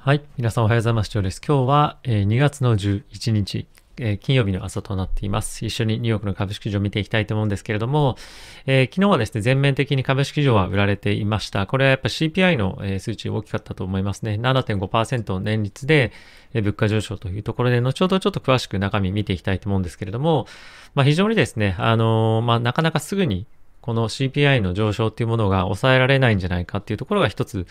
はい。皆さんおはようございます。今日は、え2月の11日、え金曜日の朝となっています。一緒にニューヨークの株式市場を見ていきたいと思うんですけれども、えー、昨日はですね、全面的に株式市場は売られていました。これはやっぱ CPI の、え数値大きかったと思いますね。7.5%の年率で、え物価上昇というところで、後ほどちょっと詳しく中身見ていきたいと思うんですけれども、まあ、非常にですね、あのー、まあ、なかなかすぐにこの CPI の上昇っていうものが抑えられないんじゃないかっていうところが一つ、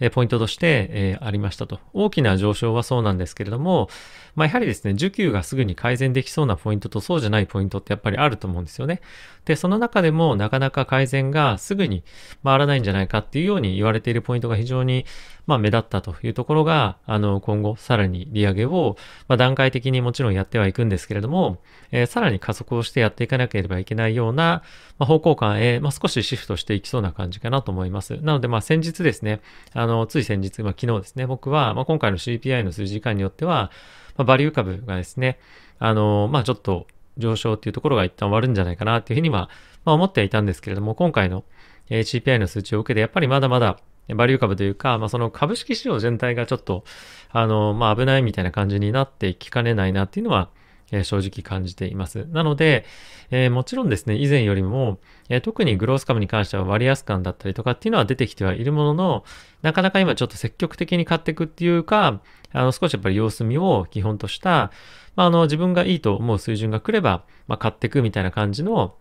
えポイントとして、えありましたと。大きな上昇はそうなんですけれども、まあ、やはりですね、需給がすぐに改善できそうなポイントとそうじゃないポイントってやっぱりあると思うんですよね。で、その中でもなかなか改善がすぐに回らないんじゃないかっていうように言われているポイントが非常に、まあ、目立ったというところが、あの、今後さらに利上げを、まあ、段階的にもちろんやってはいくんですけれども、えー、さらに加速をしてやっていかなければいけないような、まあ、方向感えまあ、少しシフトしていきそうな感じかなと思います。なので、まあ、先日ですね、あの、つい先日、まあ、昨日ですね、僕は、まあ、今回の CPI の数字以下によっては、まあ、バリュー株がですね、あの、まあ、ちょっと上昇っていうところが一旦終わるんじゃないかなっていうふうには、まあ、思ってはいたんですけれども、今回の、え CPI の数値を受けて、やっぱりまだまだ、バリュー株というか、まあ、その株式市場全体がちょっと、あの、まあ、危ないみたいな感じになっていきかねないなっていうのは、え正直感じています。なので、えー、もちろんですね、以前よりも、えー、特にグロース株に関しては割安感だったりとかっていうのは出てきてはいるものの、なかなか今ちょっと積極的に買っていくっていうか、あの少しやっぱり様子見を基本とした、まあ、あの自分がいいと思う水準が来れば、まあ、買っていくみたいな感じの、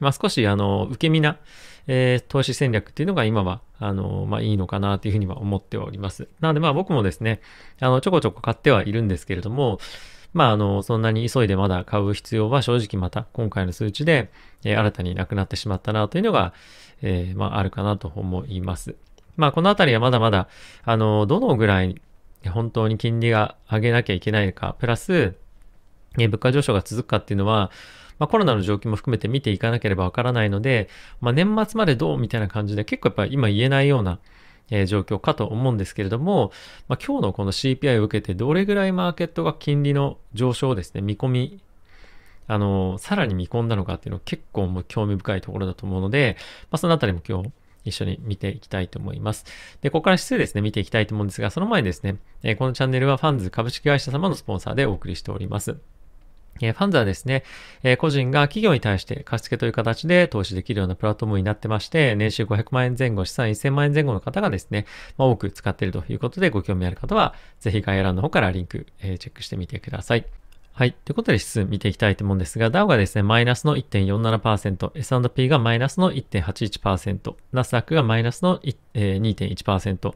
まあ、少しあの受け身な、えー、投資戦略っていうのが今は、あの、まあ、いいのかなというふうには思っております。なので、まあ、僕もですね、あの、ちょこちょこ買ってはいるんですけれども、まあ、あの、そんなに急いでまだ買う必要は正直また今回の数値で、えー、新たになくなってしまったなというのが、えー、まあ、あるかなと思います。まあ、このあたりはまだまだ、あの、どのぐらい本当に金利が上げなきゃいけないか、プラス、え物価上昇が続くかっていうのは、まあ、コロナの状況も含めて見ていかなければわからないので、まあ、年末までどうみたいな感じで結構やっぱ今言えないようなえ状況かと思うんですけれども、まあ、今日のこの CPI を受けてどれぐらいマーケットが金利の上昇をですね、見込み、あの、さらに見込んだのかっていうのは結構もう興味深いところだと思うので、まあ、そのあたりも今日一緒に見ていきたいと思います。で、ここから指数ですね、見ていきたいと思うんですが、その前にですね、えこのチャンネルはファンズ株式会社様のスポンサーでお送りしております。ファンズはですね、個人が企業に対して貸付という形で投資できるようなプラットフォームになってまして、年収500万円前後、資産1000万円前後の方がですね、多く使っているということで、ご興味ある方は、ぜひ概要欄の方からリンク、チェックしてみてください。はい。ということで指数見ていきたいと思うんですが、DAO がですね、マイナスの1.47%、S&P がマイナスの1.81%、ナスダックがマイナスの、ー、2.1%、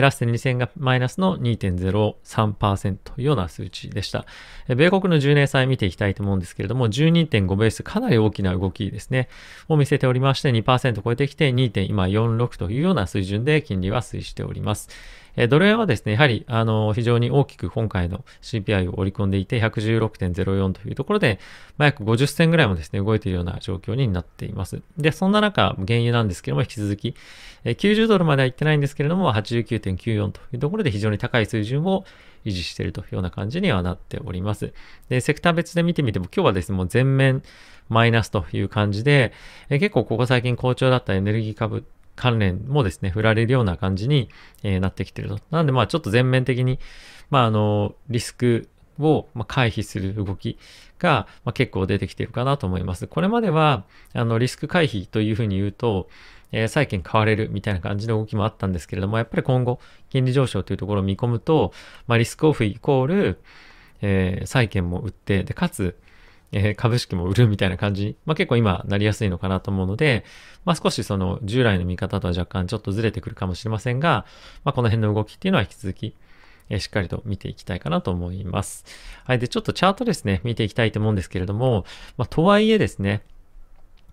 ラステン2000がマイナスの2.03%というような数値でした。米国の10年債見ていきたいと思うんですけれども、12.5ベース、かなり大きな動きですね、を見せておりまして、2%超えてきて2.46というような水準で金利は推移しております。えー、ドル円はですね、やはり、あの、非常に大きく今回の CPI を織り込んでいて、116.04というところで、まあ、約50銭ぐらいもですね、動いているような状況になっています。で、そんな中、原油なんですけども、引き続き、えー、90ドルまでは行ってないんですけれども、89.94というところで非常に高い水準を維持しているというような感じにはなっております。で、セクター別で見てみても、今日はですね、もう全面マイナスという感じで、結構ここ最近好調だったエネルギー株関連もですね、振られるような感じに、えなってきてると。なので、まあちょっと全面的に、まああの、リスクを回避する動きが結構出てきてるかなと思います。これまでは、あの、リスク回避というふうに言うと、えー、債券買われるみたいな感じの動きもあったんですけれども、やっぱり今後、金利上昇というところを見込むと、まあ、リスクオフイコール、えー、債券も売って、で、かつ、えー、株式も売るみたいな感じ、まあ、結構今なりやすいのかなと思うので、まあ、少しその従来の見方とは若干ちょっとずれてくるかもしれませんが、まあ、この辺の動きっていうのは引き続き、えー、しっかりと見ていきたいかなと思います。はい。で、ちょっとチャートですね、見ていきたいと思うんですけれども、まあ、とはいえですね、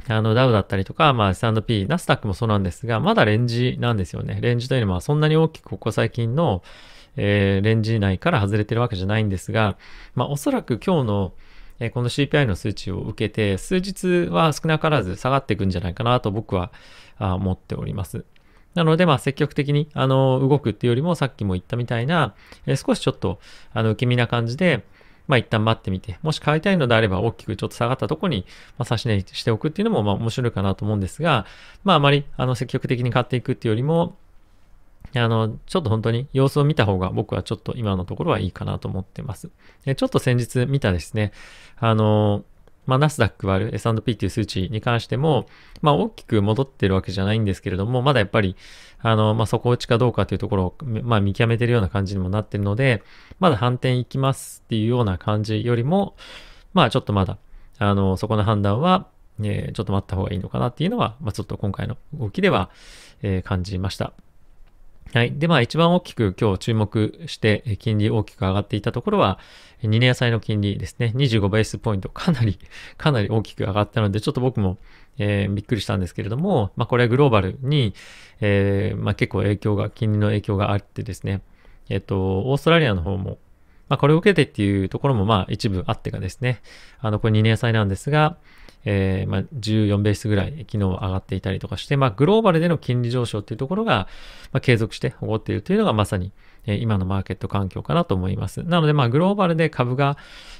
あの、ダウだったりとか、まあ、S&P、ナスダックもそうなんですが、まだレンジなんですよね。レンジというのは、そんなに大きくここ最近の、えー、レンジ内から外れてるわけじゃないんですが、まあ、おそらく今日の、えこの CPI の数値を受けて、数日は少なからず下がっていくんじゃないかなと僕は思っております。なので、まあ、積極的に、あの、動くっていうよりも、さっきも言ったみたいな、え少しちょっと、あの、受け身な感じで、まあ、一旦待ってみて、もし買いたいのであれば、大きくちょっと下がったとこに、まあ、差し値しておくっていうのも、まあ、面白いかなと思うんですが、まあ、あまり、あの、積極的に買っていくっていうよりも、あの、ちょっと本当に様子を見た方が僕はちょっと今のところはいいかなと思ってます。でちょっと先日見たですね、あの、まあ、ナスダック割る S&P っていう数値に関しても、まあ、大きく戻ってるわけじゃないんですけれども、まだやっぱり、あの、まあ、底打ちかどうかというところを、まあ、見極めてるような感じにもなってるので、まだ反転いきますっていうような感じよりも、まあ、ちょっとまだ、あの、そこの判断は、えー、ちょっと待った方がいいのかなっていうのは、まあ、ちょっと今回の動きでは、えー、感じました。はい。で、まあ一番大きく今日注目して金利大きく上がっていたところは2年債の金利ですね。25ベースポイントかなり、かなり大きく上がったのでちょっと僕も、えー、びっくりしたんですけれども、まあこれはグローバルに、えー、まあ結構影響が、金利の影響があってですね。えっ、と、オーストラリアの方も、まあこれを受けてっていうところもまあ一部あってがですね。あの、これ2年債なんですが、えー、まあ、14ベースぐらい昨日上がっていたりとかして、まあ、グローバルでの金利上昇っていうところが、まあ、継続して起こっているというのがまさに、え今のマーケット環境かなと思います。なので、まあ、グローバルで株が、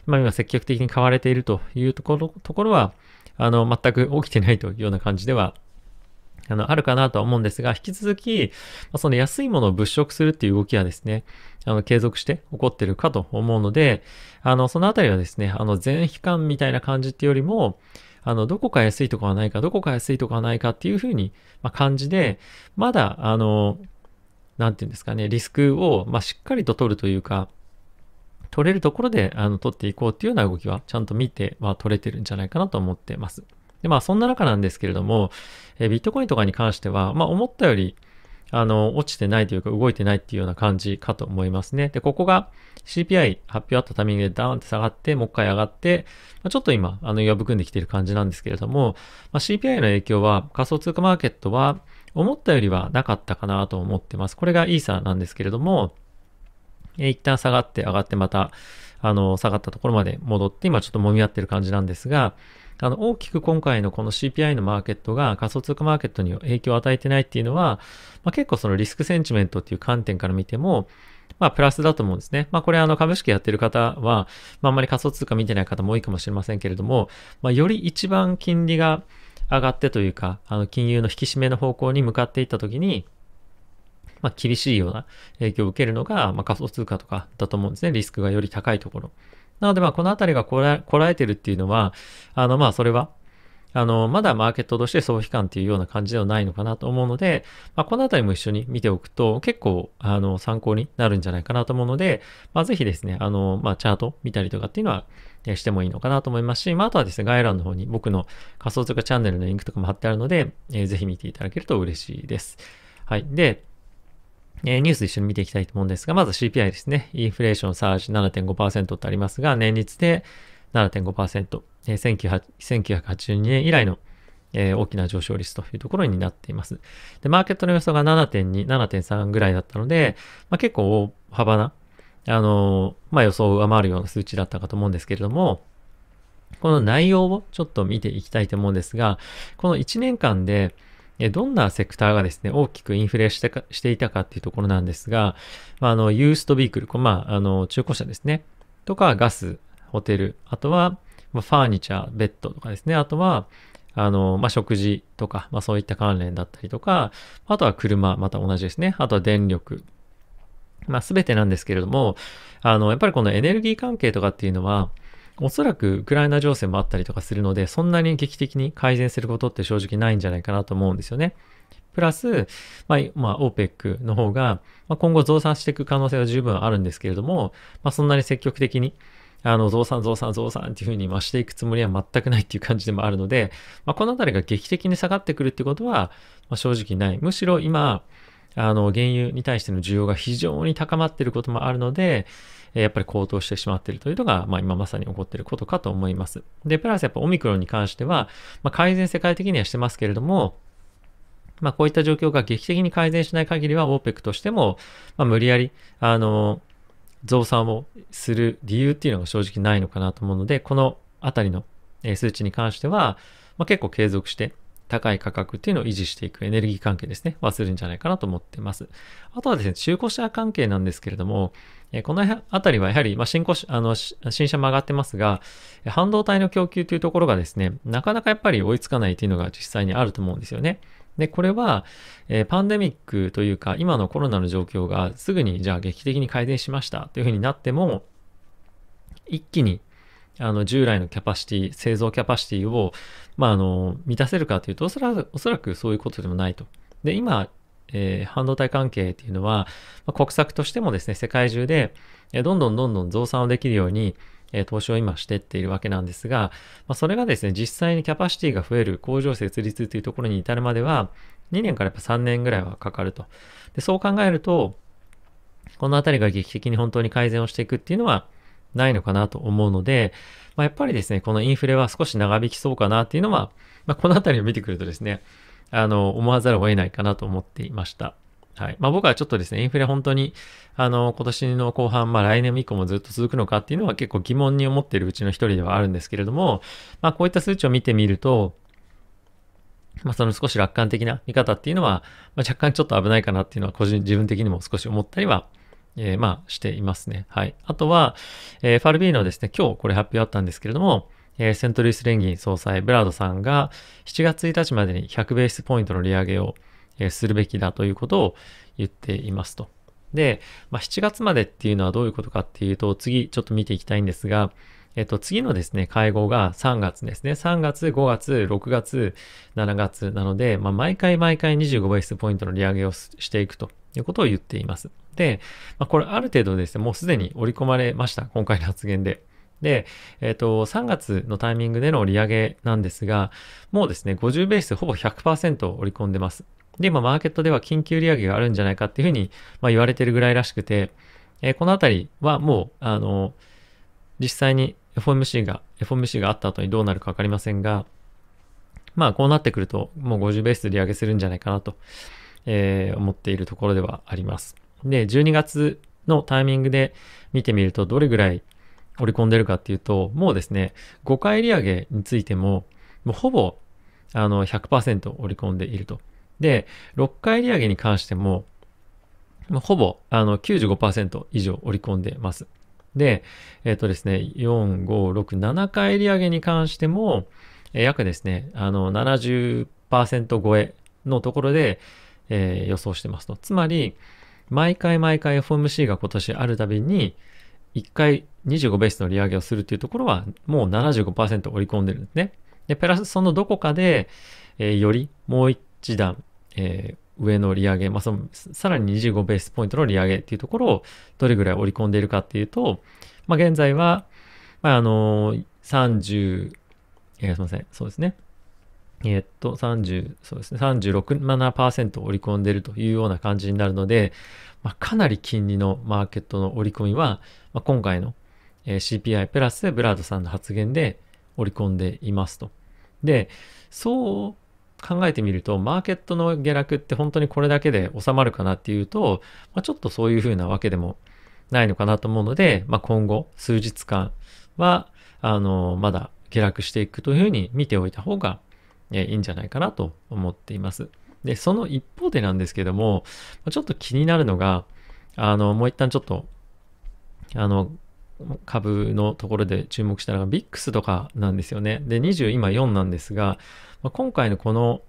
まあ、今積極的に買われているというところところは、あの、全く起きてないというような感じではあの、あるかなとは思うんですが、引き続き、まその安いものを物色するっていう動きはですね、あの、継続して起こってるかと思うので、あの、そのあたりはですね、あの、全悲観みたいな感じっていうよりも、あの、どこか安いとこはないか、どこか安いとこはないかっていうふうに、まあ、感じで、まだ、あの、なんていうんですかね、リスクを、まあ、しっかりと取るというか、取れるところで、あの、取っていこうっていうような動きは、ちゃんと見ては取れてるんじゃないかなと思ってます。で、まあ、そんな中なんですけれども、えビットコインとかに関しては、まあ、思ったより、あの、落ちてないというか動いてないっていうような感じかと思いますね。で、ここが CPI 発表あったタイミングでダーンって下がって、もう一回上がって、まあ、ちょっと今、あの、弱含んできている感じなんですけれども、まあ、CPI の影響は仮想通貨マーケットは思ったよりはなかったかなと思ってます。これがイーサなんですけれども、え一旦下がって上がってまた、あの、下がったところまで戻って、今ちょっと揉み合ってる感じなんですが、あの、大きく今回のこの CPI のマーケットが仮想通貨マーケットに影響を与えてないっていうのは、まあ、結構そのリスクセンチメントっていう観点から見ても、まあ、プラスだと思うんですね。まあ、これ、あの、株式やってる方は、まあ、あんまり仮想通貨見てない方も多いかもしれませんけれども、まあ、より一番金利が上がってというか、あの、金融の引き締めの方向に向かっていった時に、まあ、厳しいような影響を受けるのが、まあ、仮想通貨とかだと思うんですね。リスクがより高いところ。なので、まあ、このあたりがこらこらえてるっていうのは、あの、まあ、それは、あの、まだマーケットとして総悲観っていうような感じではないのかなと思うので、まあ、このあたりも一緒に見ておくと、結構、あの、参考になるんじゃないかなと思うので、まあ、ぜひですね、あの、まあ、チャート見たりとかっていうのは、えしてもいいのかなと思いますし、まあ、あとはですね、概要欄の方に僕の仮想通貨チャンネルのリンクとかも貼ってあるので、えー、ぜひ見ていただけると嬉しいです。はい。で、えー、ニュース一緒に見ていきたいと思うんですが、まず CPI ですね。インフレーションサージ7.5%ってありますが、年率で7.5%、えー、1982年以来の、えー、大きな上昇率というところになっています。で、マーケットの予想が7.2、7.3ぐらいだったので、まあ、結構大幅な、あのー、まあ、予想を上回るような数値だったかと思うんですけれども、この内容をちょっと見ていきたいと思うんですが、この1年間で、どんなセクターがですね、大きくインフレしてかしていたかっていうところなんですが、まあ、あの、ユーストビークル、まあ、あの、中古車ですね、とか、ガス、ホテル、あとは、まファーニチャー、ベッドとかですね、あとは、あの、まあ、食事とか、まあ、そういった関連だったりとか、あとは車、また同じですね。あとは電力。まあ、すべてなんですけれども、あの、やっぱりこのエネルギー関係とかっていうのは、おそらくウクライナ情勢もあったりとかするので、そんなに劇的に改善することって正直ないんじゃないかなと思うんですよね。プラス、まあ、まあ、OPEC の方が、まあ、今後増産していく可能性は十分あるんですけれども、まあ、そんなに積極的に、あの、増産、増産、増産っていうふうに増していくつもりは全くないっていう感じでもあるので、まあ、このあたりが劇的に下がってくるってことは、まあ、正直ない。むしろ今、あの、原油に対しての需要が非常に高まっていることもあるので、やっぱり高騰してしまっているというのが、まあ、今まさに起こっていることかと思います。で、プラスやっぱオミクロンに関しては、まあ、改善世界的にはしてますけれども、まあ、こういった状況が劇的に改善しない限りは OPEC としても、まあ、無理やり、あの、増産をする理由っていうのが正直ないのかなと思うので、このあたりの数値に関しては、まあ、結構継続して高い価格っていうのを維持していくエネルギー関係ですね、はするんじゃないかなと思ってます。あとはですね、中古車関係なんですけれども、えこの辺りはやはり、まあ、進行し、あの、新車も上がってますが、半導体の供給というところがですね、なかなかやっぱり追いつかないというのが実際にあると思うんですよね。で、これは、えパンデミックというか、今のコロナの状況がすぐに、じゃあ劇的に改善しましたというふうになっても、一気に、あの、従来のキャパシティ、製造キャパシティを、まあ、あの、満たせるかというと、おそらく、おそらくそういうことでもないと。で、今、えー、半導体関係っていうのは、まあ、国策としてもですね、世界中で、えどんどんどんどん増産をできるように、え投資を今してっているわけなんですが、まあ、それがですね、実際にキャパシティが増える工場設立というところに至るまでは、2年からやっぱ3年ぐらいはかかると。でそう考えると、このあたりが劇的に本当に改善をしていくっていうのはないのかなと思うので、まあ、やっぱりですね、このインフレは少し長引きそうかなっていうのは、まあ、このあたりを見てくるとですね、あの、思わざるを得ないかなと思っていました。はい。まあ僕はちょっとですね、インフレ本当に、あの、今年の後半、まあ来年以降もずっと続くのかっていうのは結構疑問に思っているうちの一人ではあるんですけれども、まあこういった数値を見てみると、まあ、その少し楽観的な見方っていうのは、まあ、若干ちょっと危ないかなっていうのは個人、自分的にも少し思ったりは、えー、まあしていますね。はい。あとは、えー、FRB のですね、今日これ発表あったんですけれども、えー、セントルイス連銀総裁ブラードさんが7月1日までに100ベースポイントの利上げを、えー、するべきだということを言っていますと。で、まあ、7月までっていうのはどういうことかっていうと、次ちょっと見ていきたいんですが、えっと、次のですね、会合が3月ですね。3月、5月、6月、7月なので、まあ、毎回毎回25ベースポイントの利上げをしていくということを言っています。で、まあ、これある程度ですね、もうすでに織り込まれました。今回の発言で。で、えっ、ー、と、3月のタイミングでの利上げなんですが、もうですね、50ベースほぼ100%織り込んでます。で、今、マーケットでは緊急利上げがあるんじゃないかっていうふうに、まあ、言われてるぐらいらしくて、えー、このあたりはもう、あの、実際に FOMC が、FOMC があった後にどうなるかわかりませんが、まあ、こうなってくると、もう50ベース利上げするんじゃないかなと、えー、思っているところではあります。で、12月のタイミングで見てみると、どれぐらい織り込んでるかっていうと、もうですね、5回利上げについても、もうほぼ、あの100、折織り込んでいると。で、6回利上げに関しても、もうほぼ、あの95、以上織り込んでます。で、えっ、ー、とですね、4、5、6、7回利上げに関しても、約ですね、あの70、0超えのところで、えー、予想してますと。つまり、毎回毎回 FOMC が今年あるたびに、1回25ベースの利上げをするっていうところはもう75%織り込んでるんですね。で、プラスそのどこかで、えー、よりもう一段、えー、上の利上げ、まあ、そのさらに25ベースポイントの利上げっていうところをどれぐらい織り込んでいるかっていうと、まあ、現在は、まあ、あのー、30、えー、すみません、そうですね。えっと、30、そうですね、36、7%織り込んでるというような感じになるので、まあ、かなり金利のマーケットの織り込みは、まあ、今回の、えー、CPI プラスブラードさんの発言で織り込んでいますと。で、そう考えてみると、マーケットの下落って本当にこれだけで収まるかなっていうと、まあ、ちょっとそういうふうなわけでもないのかなと思うので、まあ、今後数日間は、あの、まだ下落していくというふうに見ておいた方がえいいんじゃないかなと思っています。で、その一方でなんですけども、ちょっと気になるのが、あの、もう一旦ちょっと、あの、株のところで注目したのが VIX とかなんですよね。で、20今4なんですが、ま今回のこの、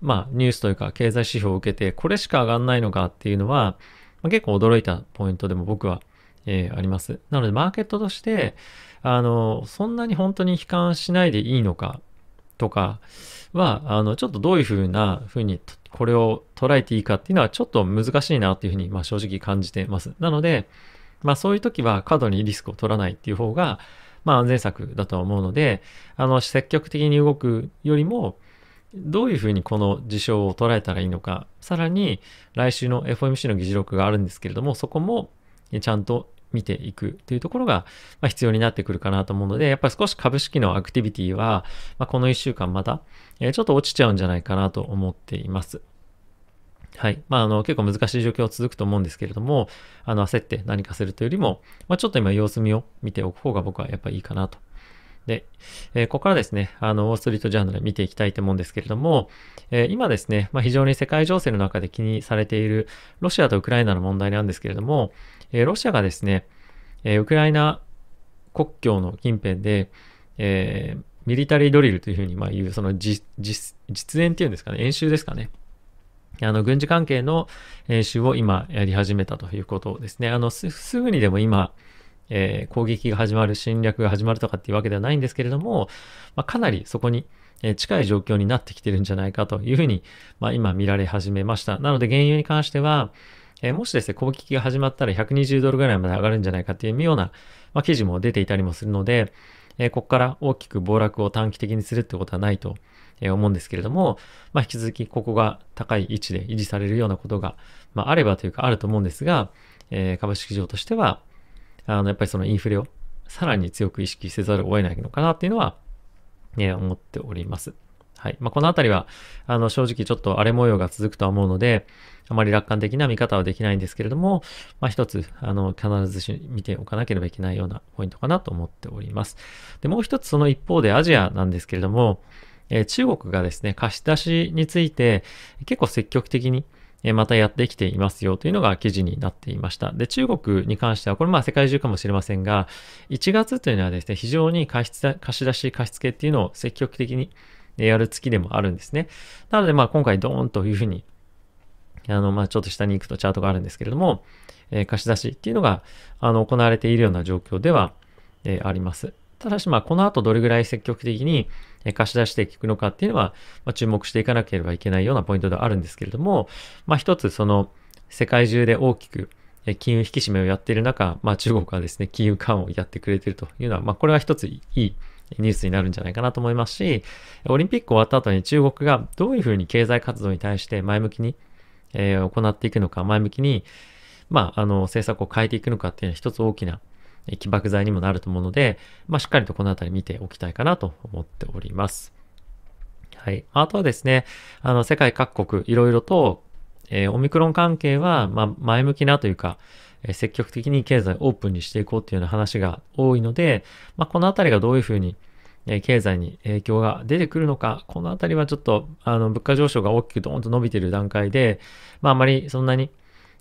まあ、ニュースというか経済指標を受けて、これしか上がんないのかっていうのは、ま結構驚いたポイントでも僕は、えー、あります。なので、マーケットとして、あの、そんなに本当に悲観しないでいいのかとかは、あの、ちょっとどういうふうなふうにこれを捉えていいかっていうのはちょっと難しいなっていうふうに、まあ正直感じてます。なので、まあそういう時は過度にリスクを取らないっていう方が、まあ安全策だと思うので、あの、積極的に動くよりも、どういうふうにこの事象を捉えたらいいのか、さらに来週の FOMC の議事録があるんですけれども、そこもちゃんと見ていくっていうところが、ま必要になってくるかなと思うので、やっぱり少し株式のアクティビティは、まこの1週間また、えちょっと落ちちゃうんじゃないかなと思っています。はい。まあ、あの、結構難しい状況続くと思うんですけれども、あの、焦って何かするというよりも、まあ、ちょっと今様子見を見ておく方が僕はやっぱいいかなと。で、えー、ここからですね、あの、ウォーストリートジャーナル見ていきたいと思うんですけれども、えー、今ですね、まあ、非常に世界情勢の中で気にされているロシアとウクライナの問題なんですけれども、えロシアがですね、えウクライナ国境の近辺で、えー、ミリタリードリルというふうにまあ言う、その実演っていうんですかね、演習ですかね。あの、軍事関係の演習を今やり始めたということですね。あの、すぐにでも今、えー、攻撃が始まる、侵略が始まるとかっていうわけではないんですけれども、まあ、かなりそこに近い状況になってきてるんじゃないかというふうに、まあ、今見られ始めました。なので、原油に関しては、えもしですね、攻撃が始まったら120ドルぐらいまで上がるんじゃないかというような、まあ、記事も出ていたりもするので、えここから大きく暴落を短期的にするってことはないと、え思うんですけれども、まあ、引き続きここが高い位置で維持されるようなことが、まあ、あればというかあると思うんですが、えー、株式市場としては、あの、やっぱりそのインフレをさらに強く意識せざるを得ないのかなっていうのは、え思っております。はい。まあ、このあたりは、あの、正直ちょっと荒れ模様が続くとは思うので、あまり楽観的な見方はできないんですけれども、まあ、一つ、あの、必ずし見ておかなければいけないようなポイントかなと思っております。で、もう一つその一方でアジアなんですけれども、え中国がですね、貸し出しについて結構積極的にまたやってきていますよというのが記事になっていました。で、中国に関しては、これまあ世界中かもしれませんが、1月というのはですね、非常に貸し貸し出し、貸し付けっていうのを積極的にやる月でもあるんですね。なので、まあ今回ドーンというふうに、あの、まあちょっと下に行くとチャートがあるんですけれども、えー、貸し出しっていうのが、あの、行われているような状況では、えー、あります。ただし、まあこの後どれぐらい積極的に貸し出していくのかっていうのは、まあ、注目していかなければいけないようなポイントではあるんですけれども、まあ一つその、世界中で大きく、金融引き締めをやっている中、まあ、中国はですね、金融緩和をやってくれているというのは、まあ、これは一ついいニュースになるんじゃないかなと思いますし、オリンピック終わった後に中国がどういうふうに経済活動に対して前向きに、えー、行っていくのか、前向きに、まあ、あの、政策を変えていくのかっていうのは一つ大きな起爆剤にもなると思うので、まあ、しっかりとこの辺り見ておきたいかなと思っております。はい。あとはですね、あの、世界各国いろいろと、えー、オミクロン関係は、まあ、前向きなというか、え積極的に経済オープンにしていこうっていうような話が多いので、まあ、このあたりがどういうふうに経済に影響が出てくるのか、このあたりはちょっと、あの、物価上昇が大きくドーンと伸びている段階で、まあ、あまりそんなに、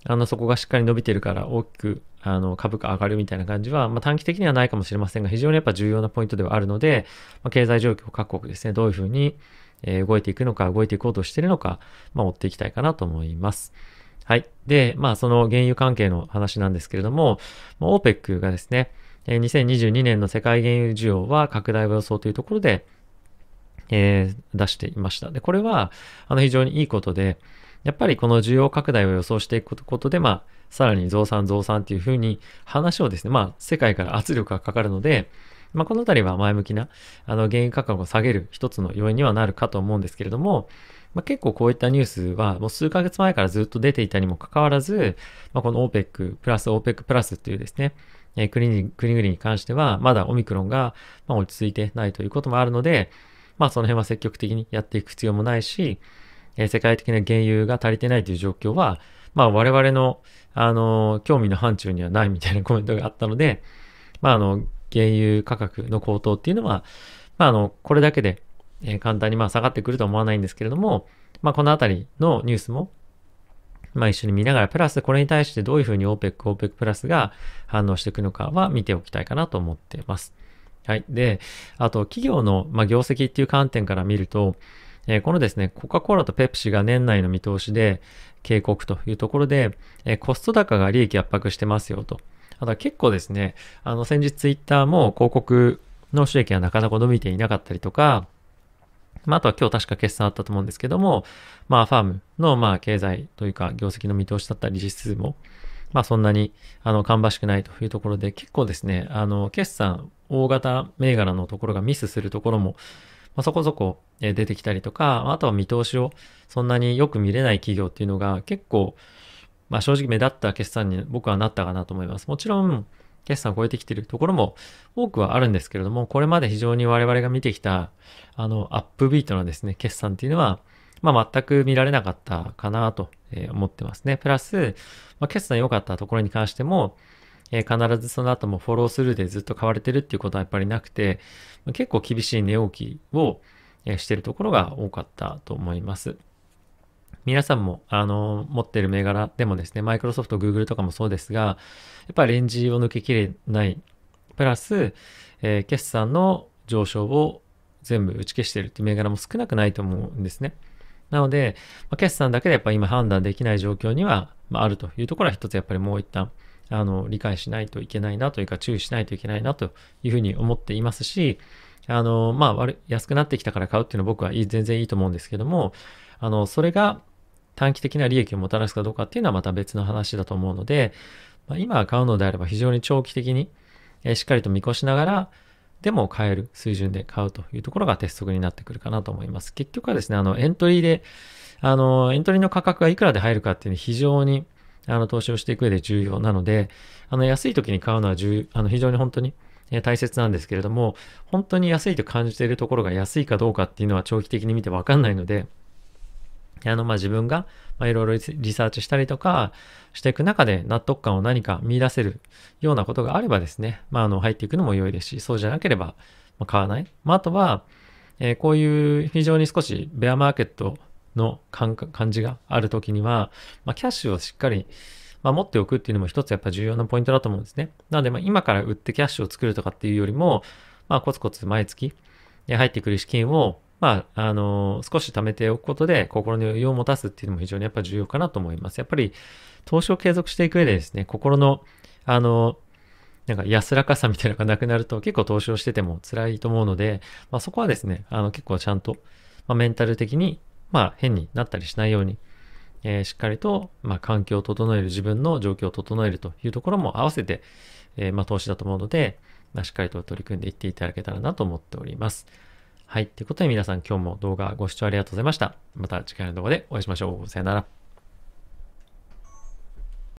あの、そこがしっかり伸びてるから大きく、あの、株価上がるみたいな感じは、まあ、短期的にはないかもしれませんが、非常にやっぱ重要なポイントではあるので、まあ、経済状況各国ですね、どういうふうに動いていくのか、動いていこうとしているのか、まあ、追っていきたいかなと思います。はい。で、まあ、その原油関係の話なんですけれども、OPEC がですね、2022年の世界原油需要は拡大を予想というところで、えー、出していました。で、これは、あの、非常にいいことで、やっぱりこの需要拡大を予想していくことで、まあ、さらに増産増産っていうふうに話をですね、まあ、世界から圧力がかかるので、まあ、このあたりは前向きな、あの、原油価格を下げる一つの要因にはなるかと思うんですけれども、まあ、結構こういったニュースはもう数ヶ月前からずっと出ていたにもかかわらず、まあ、この OPEC プラス OPEC プラスというですね、えー、国国々に関してはまだオミクロンがま落ち着いてないということもあるので、まあ、その辺は積極的にやっていく必要もないし、えー、世界的な原油が足りてないという状況は、まあ、我々の、あの興味の範疇にはないみたいなコメントがあったので、まあ、あの原油価格の高騰っていうのは、まあ、あのこれだけでえー、簡単にまあ下がってくるとは思わないんですけれども、まあ、このあたりのニュースも、まあ、一緒に見ながら、プラスこれに対してどういうふうに OPEC、OPEC プラスが反応していくのかは見ておきたいかなと思っています。はい。で、あと企業の、まあ、業績っていう観点から見ると、えー、このですね、コカ・コーラとペプシが年内の見通しで警告というところで、えー、コスト高が利益圧迫してますよと。あとは結構ですね、あの先日ツイッターも広告の収益がなかなか伸びていなかったりとか、まあ、あとは今日確か決算あったと思うんですけども、まあ、ファームの、まあ、経済というか、業績の見通しだったり、実数も、まあ、そんなに、あの、芳しくないというところで、結構ですね、あの、決算、大型銘柄のところがミスするところも、まあ、そこそこ出てきたりとか、あとは見通しをそんなによく見れない企業っていうのが結構、まあ、正直目立った決算に僕はなったかなと思います。もちろん、決算を超えてきているところも多くはあるんですけれども、これまで非常に我々が見てきた、あの、アップビートなですね、決算っていうのは、まあ、全く見られなかったかなと思ってますね。プラス、まあ、決算良かったところに関しても、え必ずその後もフォロースルーでずっと買われてるっていうことはやっぱりなくて、結構厳しい値動きをしてるところが多かったと思います。皆さんも、あの、持ってる銘柄でもですね、マイクロソフト、グーグルとかもそうですが、やっぱりレンジを抜けきれない。プラス、えー、決算の上昇を全部打ち消してるっていう銘柄も少なくないと思うんですね。なので、まあ、決算だけでやっぱ今判断できない状況には、まあ、あるというところは一つやっぱりもう一旦、あの、理解しないといけないなというか、注意しないといけないなというふうに思っていますし、あの、まあ、安くなってきたから買うっていうのは僕は全然いいと思うんですけども、あの、それが短期的な利益をもたらすかどうかっていうのはまた別の話だと思うので、まあ、今買うのであれば非常に長期的に、えしっかりと見越しながら、でも買える水準で買うというところが鉄則になってくるかなと思います。結局はですね、あの、エントリーで、あの、エントリーの価格がいくらで入るかっていうのは非常に、あの、投資をしていく上で重要なので、あの、安い時に買うのは重、あの、非常に本当に、え大切なんですけれども、本当に安いと感じているところが安いかどうかっていうのは長期的に見てわかんないので、あの、まあ、自分が、まあ、いろいろリサーチしたりとかしていく中で納得感を何か見出せるようなことがあればですね、まあ、あの、入っていくのも良いですし、そうじゃなければ、ま買わない。まあ、あとは、えー、こういう非常に少しベアマーケットの感じがあるときには、まあ、キャッシュをしっかり、まあ、持っておくっていうのも一つやっぱ重要なポイントだと思うんですね。なので、ま今から売ってキャッシュを作るとかっていうよりも、まあ、コツコツ毎月入ってくる資金をまあ、あの、少し貯めておくことで心の余裕を持たすっていうのも非常にやっぱ重要かなと思います。やっぱり投資を継続していく上でですね、心の、あの、なんか安らかさみたいなのがなくなると結構投資をしてても辛いと思うので、まあ、そこはですね、あの結構ちゃんと、まあ、メンタル的に、まあ、変になったりしないように、えー、しっかりと、まあ、環境を整える、自分の状況を整えるというところも合わせて、えー、まあ、投資だと思うので、まあ、しっかりと取り組んでいっていただけたらなと思っております。はい。ということで皆さん今日も動画ご視聴ありがとうございました。また次回の動画でお会いしましょう。さよなら。